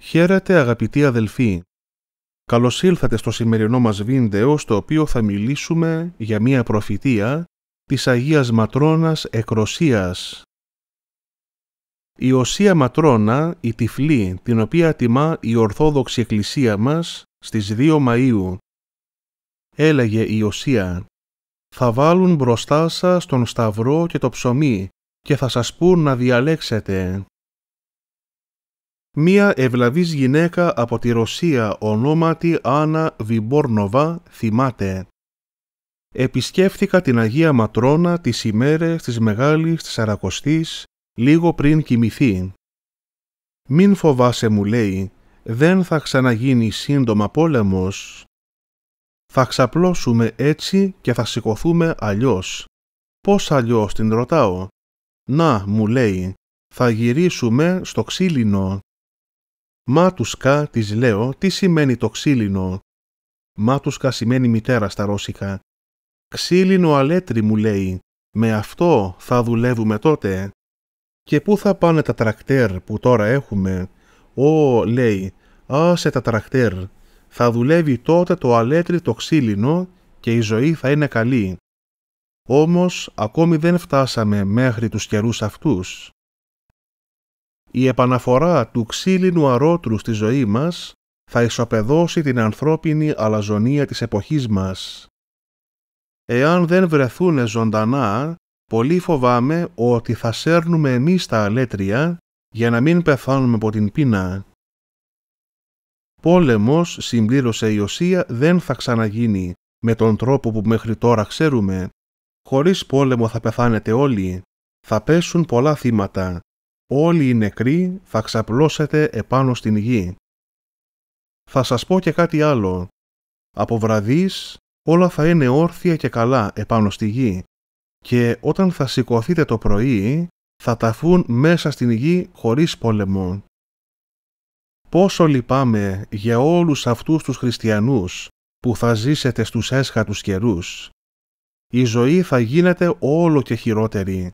Χαίρετε αγαπητοί αδελφοί. Καλώς ήλθατε στο σημερινό μας βίντεο στο οποίο θα μιλήσουμε για μία προφητεία της Αγίας ματρόνας Εκροσίας. Η Οσία ματρόνα η τυφλή, την οποία τιμά η Ορθόδοξη Εκκλησία μας στις 2 Μαΐου. Έλεγε η Οσία «Θα βάλουν μπροστά σας τον σταυρό και το ψωμί και θα σας πούν να διαλέξετε Μία ευλαβής γυναίκα από τη Ρωσία ονόματι Άννα Βιμπόρνοβα θυμάται. Επισκέφθηκα την Αγία Ματρόνα τις ημέρες της Μεγάλης της Αρακοστής λίγο πριν κοιμηθεί. «Μην φοβάσαι» μου λέει, «δεν θα ξαναγίνει σύντομα πόλεμος. Θα ξαπλώσουμε έτσι και θα σηκωθούμε αλλιώς. Πώς αλλιώς την ρωτάω. Να, μου λέει, θα γυρίσουμε στο ξύλινο. Μάτουσκα της λέω τι σημαίνει το ξύλινο. Μάτουσκα σημαίνει μητέρα στα ρώσικα. Ξύλινο αλέτρι μου λέει. Με αυτό θα δουλεύουμε τότε. Και πού θα πάνε τα τρακτέρ που τώρα έχουμε. Ω, λέει, άσε τα τρακτέρ. Θα δουλεύει τότε το αλέτρι το ξύλινο και η ζωή θα είναι καλή. Όμως ακόμη δεν φτάσαμε μέχρι τους καιρούς αυτούς η επαναφορά του ξύλινου αρότρου στη ζωή μας θα ισοπεδώσει την ανθρώπινη αλαζονία της εποχής μας. Εάν δεν βρεθούν ζωντανά, πολύ φοβάμαι ότι θα σέρνουμε εμείς τα αλέτρια για να μην πεθάνουμε από την πείνα. Πόλεμος, συμπλήρωσε η ουσία δεν θα ξαναγίνει με τον τρόπο που μέχρι τώρα ξέρουμε. Χωρίς πόλεμο θα πεθάνετε όλοι. Θα πέσουν πολλά θύματα όλοι οι νεκροί θα ξαπλώσετε επάνω στην γη. Θα σας πω και κάτι άλλο. Από βραδείς όλα θα είναι όρθια και καλά επάνω στη γη και όταν θα σηκωθείτε το πρωί θα ταφούν μέσα στην γη χωρίς πόλεμο. Πόσο λυπάμαι για όλους αυτούς τους χριστιανούς που θα ζήσετε στους έσχατους καιρούς. Η ζωή θα γίνεται όλο και χειρότερη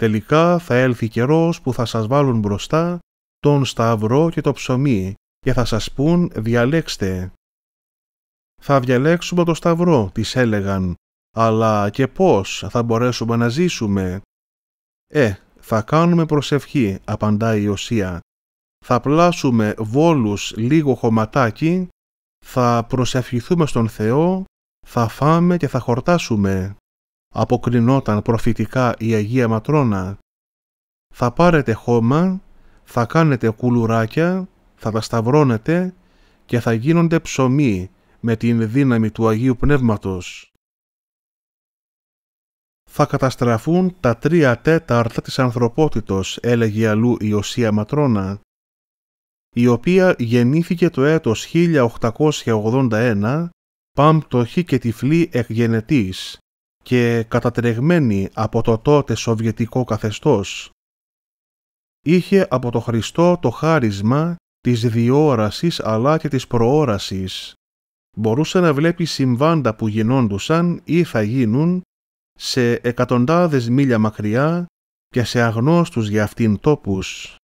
Τελικά θα έλθει καιρός που θα σας βάλουν μπροστά τον σταυρό και το ψωμί και θα σας πούν διαλέξτε. Θα διαλέξουμε το σταυρό, τις έλεγαν, αλλά και πώς θα μπορέσουμε να ζήσουμε. Ε, θα κάνουμε προσευχή, απαντάει η Οσία. Θα πλάσουμε βόλους λίγο χωματάκι, θα προσευχηθούμε στον Θεό, θα φάμε και θα χορτάσουμε αποκρινόταν προφητικά η Αγία Ματρόνα. Θα πάρετε χώμα, θα κάνετε κουλουράκια, θα τα σταυρώνετε και θα γίνονται ψωμί με την δύναμη του Αγίου Πνεύματος. Θα καταστραφούν τα τρία τέταρτα της ανθρωπότητος, έλεγε αλλού η Οσία Ματρόνα, η οποία γεννήθηκε το έτος 1881, πάμπτωχη και τυφλή εκγενετής και κατατρεγμένη από το τότε σοβιετικό καθεστώς. Είχε από το Χριστό το χάρισμα της διόρασης αλλά και της προόρασης. Μπορούσε να βλέπει συμβάντα που γινόντουσαν ή θα γίνουν σε εκατοντάδες μίλια μακριά και σε αγνώστους για αυτήν τόπους.